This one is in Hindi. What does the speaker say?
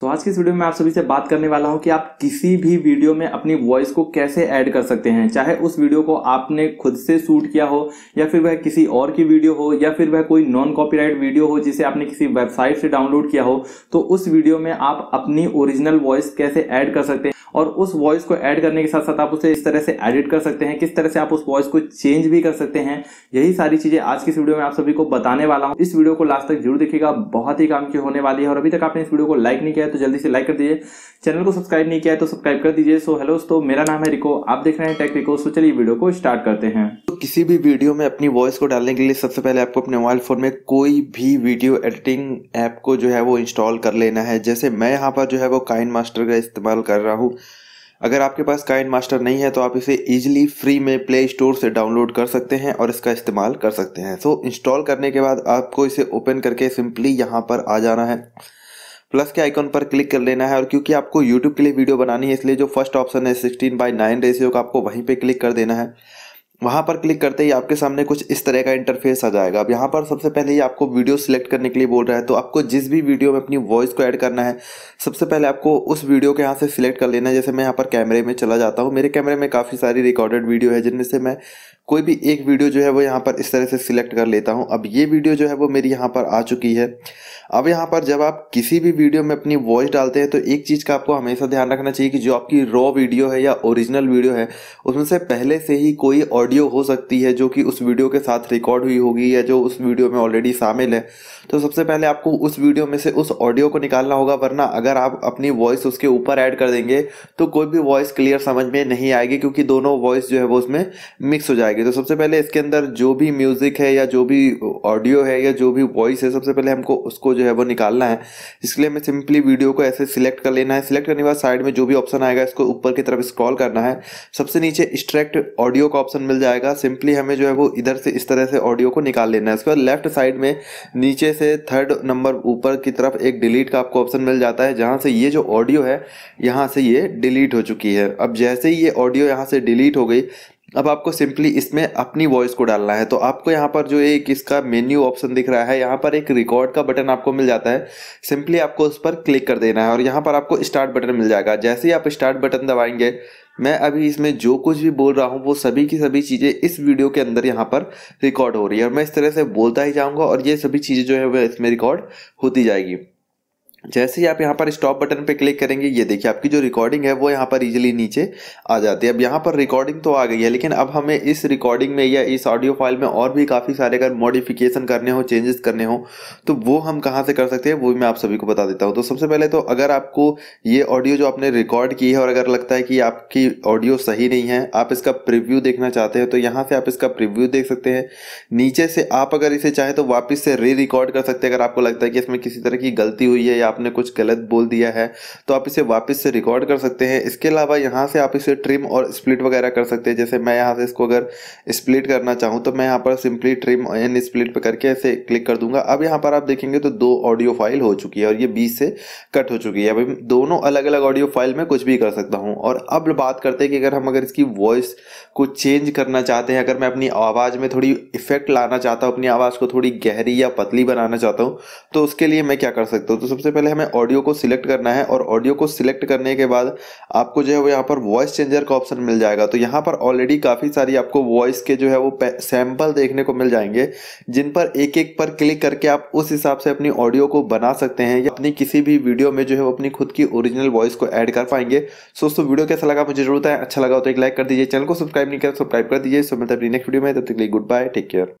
तो आज की इस वीडियो में आप सभी से बात करने वाला हूं कि आप किसी भी वीडियो में अपनी वॉइस को कैसे ऐड कर सकते हैं चाहे उस वीडियो को आपने खुद से शूट किया हो या फिर वह किसी और की वीडियो हो या फिर वह कोई नॉन कॉपीराइट वीडियो हो जिसे आपने किसी वेबसाइट से डाउनलोड किया हो तो उस वीडियो में आप अपनी ओरिजिनल वॉइस कैसे ऐड कर सकते हैं और उस वॉइस को ऐड करने के साथ साथ आप उसे इस तरह से एडिट कर सकते हैं किस तरह से आप उस वॉइस को चेंज भी कर सकते हैं यही सारी चीजें आज की इस वीडियो में आप सभी को बताने वाला हूँ इस वीडियो को लास्ट तक जरूर देखिएगा बहुत ही काम की होने वाली है और अभी तक आपने इस वीडियो को लाइक नहीं किया है तो जल्दी से लाइक कर दीजिए चैनल को सब्सक्राइब नहीं किया है तो सब्सक्राइब कर दीजिए सो हेलो दोस्तों मेरा नाम है रिको आप देख रहे हैं टेक रिको सो चलिए वीडियो को स्टार्ट करते हैं तो किसी भी वीडियो में अपनी वॉइस को डालने के लिए सबसे पहले आपको अपने मोबाइल फोन में कोई भी वीडियो एडिटिंग ऐप को जो है वो इंस्टॉल कर लेना है जैसे मैं यहाँ पर जो है वो काइन मास्टर का इस्तेमाल कर रहा हूँ अगर आपके पास काइन मास्टर नहीं है तो आप इसे इजीली फ्री में प्ले स्टोर से डाउनलोड कर सकते हैं और इसका इस्तेमाल कर सकते हैं सो so, इंस्टॉल करने के बाद आपको इसे ओपन करके सिंपली यहाँ पर आ जाना है प्लस के आइकॉन पर क्लिक कर लेना है और क्योंकि आपको यूट्यूब के लिए वीडियो बनानी है इसलिए जो फर्स्ट ऑप्शन है सिक्सटीन बाई नाइन रेशियो का आपको वहीं पर क्लिक कर देना है वहाँ पर क्लिक करते ही आपके सामने कुछ इस तरह का इंटरफेस आ जाएगा अब यहाँ पर सबसे पहले ही आपको वीडियो सिलेक्ट करने के लिए बोल रहा है तो आपको जिस भी वीडियो में अपनी वॉइस को ऐड करना है सबसे पहले आपको उस वीडियो के यहाँ से सिलेक्ट कर लेना है जैसे मैं यहाँ पर कैमरे में चला जाता हूँ मेरे कैमरे में काफ़ी सारी रिकॉर्डेड वीडियो है जिनमें से मैं कोई भी एक वीडियो जो है वो यहाँ पर इस तरह से सिलेक्ट कर लेता हूँ अब ये वीडियो जो है वो मेरी यहाँ पर आ चुकी है अब यहाँ पर जब आप किसी भी वीडियो में अपनी वॉइस डालते हैं तो एक चीज़ का आपको हमेशा ध्यान रखना चाहिए कि जो आपकी रॉ वीडियो है या ओरिजिनल वीडियो है उसमें से पहले से ही कोई ऑडियो हो सकती है जो कि उस वीडियो के साथ रिकॉर्ड हुई होगी या जो उस वीडियो में ऑलरेडी शामिल है तो सबसे पहले आपको उस वीडियो में से उस ऑडियो को निकालना होगा वरना अगर आप अपनी वॉइस उसके ऊपर ऐड कर देंगे तो कोई भी वॉइस क्लियर समझ में नहीं आएगी क्योंकि दोनों वॉइस जो है वो उसमें मिक्स हो जाएगी जाएगी तो सबसे पहले इसके अंदर जो भी म्यूज़िक है या जो भी ऑडियो है या जो भी वॉइस है सबसे पहले हमको उसको जो है वो निकालना है इसके लिए हमें सिंपली वीडियो को ऐसे सिलेक्ट कर लेना है सिलेक्ट करने के बाद साइड में जो भी ऑप्शन आएगा इसको ऊपर की तरफ स्क्रॉल करना है सबसे नीचे एक्सट्रैक्ट ऑडियो का ऑप्शन मिल जाएगा सिंपली हमें जो है वो इधर से इस तरह से ऑडियो को निकाल लेना है उसके बाद लेफ्ट साइड में नीचे से थर्ड नंबर ऊपर की तरफ एक डिलीट का आपको ऑप्शन मिल जाता है जहाँ से ये जो ऑडियो है यहाँ से ये डिलीट हो चुकी है अब जैसे ही ये ऑडियो यहाँ से डिलीट हो गई अब आपको सिंपली इसमें अपनी वॉइस को डालना है तो आपको यहाँ पर जो एक इसका मेन्यू ऑप्शन दिख रहा है यहाँ पर एक रिकॉर्ड का बटन आपको मिल जाता है सिंपली आपको उस पर क्लिक कर देना है और यहाँ पर आपको स्टार्ट बटन मिल जाएगा जैसे ही आप स्टार्ट बटन दबाएंगे मैं अभी इसमें जो कुछ भी बोल रहा हूँ वो सभी की सभी चीज़ें इस वीडियो के अंदर यहाँ पर रिकॉर्ड हो रही है और मैं इस तरह से बोलता ही जाऊँगा और ये सभी चीज़ें जो है वह इसमें रिकॉर्ड होती जाएगी जैसे ही आप यहाँ पर स्टॉप बटन पे क्लिक करेंगे ये देखिए आपकी जो रिकॉर्डिंग है वो यहाँ पर इजीली नीचे आ जाती है अब यहाँ पर रिकॉर्डिंग तो आ गई है लेकिन अब हमें इस रिकॉर्डिंग में या इस ऑडियो फाइल में और भी काफ़ी सारे अगर मॉडिफिकेशन करने हो चेंजेस करने हो तो वो हम कहाँ से कर सकते हैं वो मैं आप सभी को बता देता हूँ तो सबसे पहले तो अगर आपको ये ऑडियो जो आपने रिकॉर्ड की है और अगर लगता है कि आपकी ऑडियो सही नहीं है आप इसका प्रिव्यू देखना चाहते हैं तो यहाँ से आप इसका प्रिव्यू देख सकते हैं नीचे से आप अगर इसे चाहें तो वापस से री रिकॉर्ड कर सकते हैं अगर आपको लगता है कि इसमें किसी तरह की गलती हुई है या आपने कुछ गलत बोल दिया है तो आप इसे वापस से रिकॉर्ड कर सकते हैं इसके अलावा यहाँ से आप इसे ट्रिम और स्प्लिट वगैरह कर सकते हैं जैसे मैं यहाँ से इसको अगर स्प्लिट करना चाहूँ तो मैं यहाँ पर सिंपली ट्रिम एंड स्प्लिट पर करके ऐसे क्लिक कर दूंगा अब यहाँ पर आप देखेंगे तो दो ऑडियो फाइल हो चुकी है और ये बीच से कट हो चुकी है अभी दोनों अलग अलग ऑडियो फाइल में कुछ भी कर सकता हूँ और अब बात करते हैं कि अगर हम अगर इसकी वॉइस को चेंज करना चाहते हैं अगर मैं अपनी आवाज़ में थोड़ी इफेक्ट लाना चाहता हूँ अपनी आवाज़ को थोड़ी गहरी या पतली बनाना चाहता हूँ तो उसके लिए मैं क्या कर सकता हूँ तो सबसे पहले पहले हमें ऑडियो को सिलेक्ट करना है और ऑडियो को सिलेक्ट करने के बाद आपको जो है वो यहाँ पर वॉइस चेंजर का ऑप्शन मिल जाएगा तो यहाँ पर ऑलरेडी काफ़ी सारी आपको वॉइस के जो है वो सैम्पल देखने को मिल जाएंगे जिन पर एक एक पर क्लिक करके आप उस हिसाब से अपनी ऑडियो को बना सकते हैं या अपनी किसी भी वीडियो में जो है वो अपनी खुद की ओरिजिनल वॉइस को ऐड कर पाएंगे सो दोस्तों वीडियो कैसा लगा मुझे जरूरत है अच्छा लगा तो एक लाइक कर दीजिए चैनल को सब्सक्राइब नहीं कर सब्सक्राइब तो कर दीजिए सो मिलता अपनी नेक्स्ट वीडियो में तब तक लिए गुड बाय टेक केयर